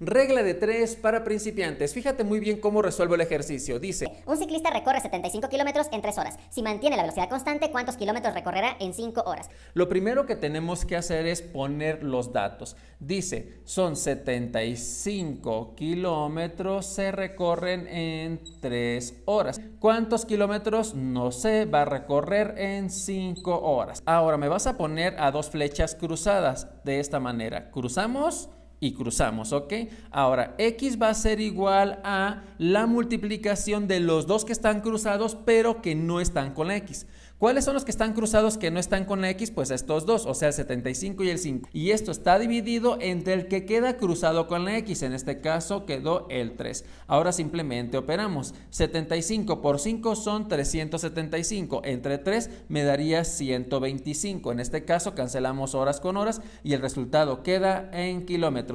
Regla de 3 para principiantes. Fíjate muy bien cómo resuelvo el ejercicio. Dice: Un ciclista recorre 75 kilómetros en 3 horas. Si mantiene la velocidad constante, ¿cuántos kilómetros recorrerá en 5 horas? Lo primero que tenemos que hacer es poner los datos. Dice: son 75 kilómetros, se recorren en 3 horas. ¿Cuántos kilómetros? No sé, va a recorrer en 5 horas. Ahora me vas a poner a dos flechas cruzadas de esta manera. Cruzamos y cruzamos, ¿ok? Ahora, x va a ser igual a la multiplicación de los dos que están cruzados, pero que no están con la x. ¿Cuáles son los que están cruzados que no están con la x? Pues estos dos, o sea, el 75 y el 5. Y esto está dividido entre el que queda cruzado con la x, en este caso quedó el 3. Ahora simplemente operamos. 75 por 5 son 375, entre 3 me daría 125. En este caso cancelamos horas con horas y el resultado queda en kilómetros.